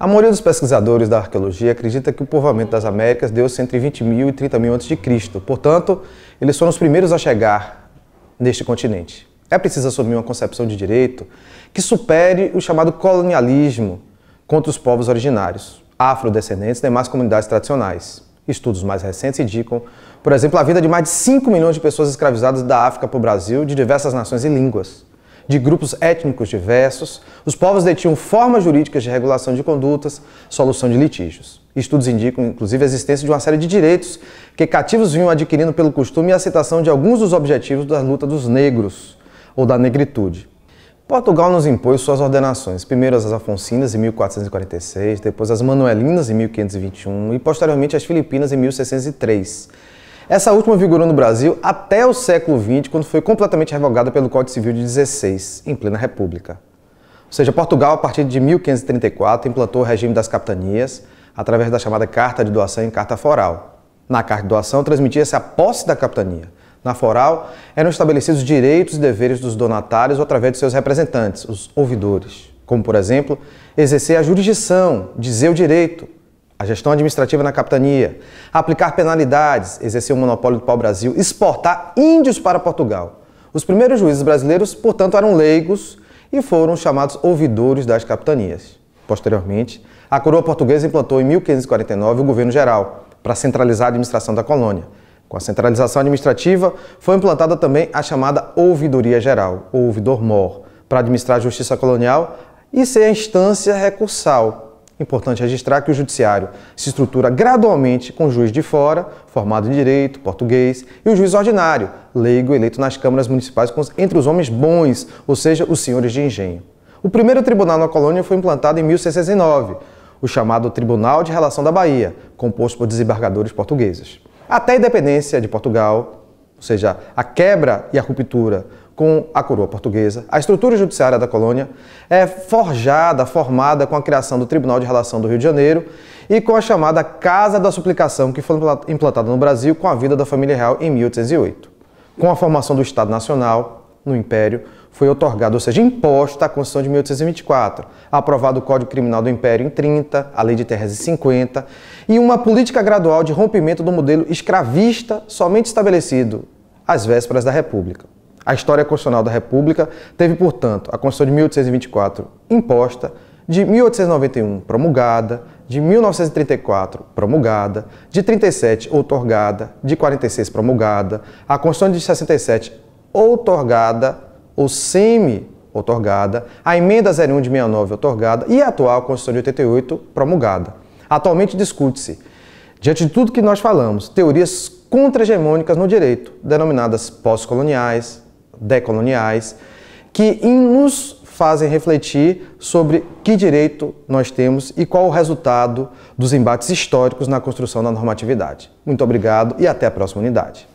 A maioria dos pesquisadores da arqueologia acredita que o povoamento das Américas deu-se entre 20 mil e 30 mil antes de Cristo. Portanto, eles foram os primeiros a chegar neste continente. É preciso assumir uma concepção de direito que supere o chamado colonialismo contra os povos originários, afrodescendentes e demais comunidades tradicionais. Estudos mais recentes indicam, por exemplo, a vida de mais de 5 milhões de pessoas escravizadas da África para o Brasil, de diversas nações e línguas de grupos étnicos diversos, os povos detinham formas jurídicas de regulação de condutas, solução de litígios. Estudos indicam, inclusive, a existência de uma série de direitos que cativos vinham adquirindo pelo costume e aceitação de alguns dos objetivos da luta dos negros ou da negritude. Portugal nos impôs suas ordenações, primeiro as Afonsinas em 1446, depois as Manuelinas em 1521 e posteriormente as Filipinas em 1603 essa última vigorou no Brasil até o século XX, quando foi completamente revogada pelo Código Civil de 16, em plena República. Ou seja, Portugal, a partir de 1534, implantou o regime das capitanias através da chamada Carta de Doação e Carta Foral. Na Carta de Doação transmitia-se a posse da capitania. Na foral, eram estabelecidos os direitos e deveres dos donatários ou através de seus representantes, os ouvidores. Como, por exemplo, exercer a jurisdição, dizer o direito, a gestão administrativa na capitania, aplicar penalidades, exercer o um monopólio do pau-brasil, exportar índios para Portugal. Os primeiros juízes brasileiros, portanto, eram leigos e foram chamados ouvidores das capitanias. Posteriormente, a coroa portuguesa implantou em 1549 o governo geral para centralizar a administração da colônia. Com a centralização administrativa, foi implantada também a chamada ouvidoria geral, ou ouvidor-mor, para administrar a justiça colonial e ser a instância recursal Importante registrar que o judiciário se estrutura gradualmente com o juiz de fora, formado em direito, português, e o juiz ordinário, leigo eleito nas câmaras municipais entre os homens bons, ou seja, os senhores de engenho. O primeiro tribunal na colônia foi implantado em 1609, o chamado Tribunal de Relação da Bahia, composto por desembargadores portugueses. Até a independência de Portugal, ou seja, a quebra e a ruptura com a coroa portuguesa. A estrutura judiciária da colônia é forjada, formada com a criação do Tribunal de Relação do Rio de Janeiro e com a chamada Casa da Suplicação, que foi implantada no Brasil com a vida da família real em 1808. Com a formação do Estado Nacional no Império, foi otorgado, ou seja, imposto a Constituição de 1824, aprovado o Código Criminal do Império em 30, a Lei de Terras em 50, e uma política gradual de rompimento do modelo escravista somente estabelecido às vésperas da República. A história constitucional da República, teve, portanto, a Constituição de 1824 imposta, de 1891 promulgada, de 1934 promulgada, de 37 outorgada, de 46 promulgada, a Constituição de 67 outorgada ou semi outorgada, a emenda 01 de 69 outorgada e a atual Constituição de 88 promulgada. Atualmente discute-se, diante de tudo que nós falamos, teorias contra-hegemônicas no direito, denominadas pós-coloniais, decoloniais, que nos fazem refletir sobre que direito nós temos e qual o resultado dos embates históricos na construção da normatividade. Muito obrigado e até a próxima unidade.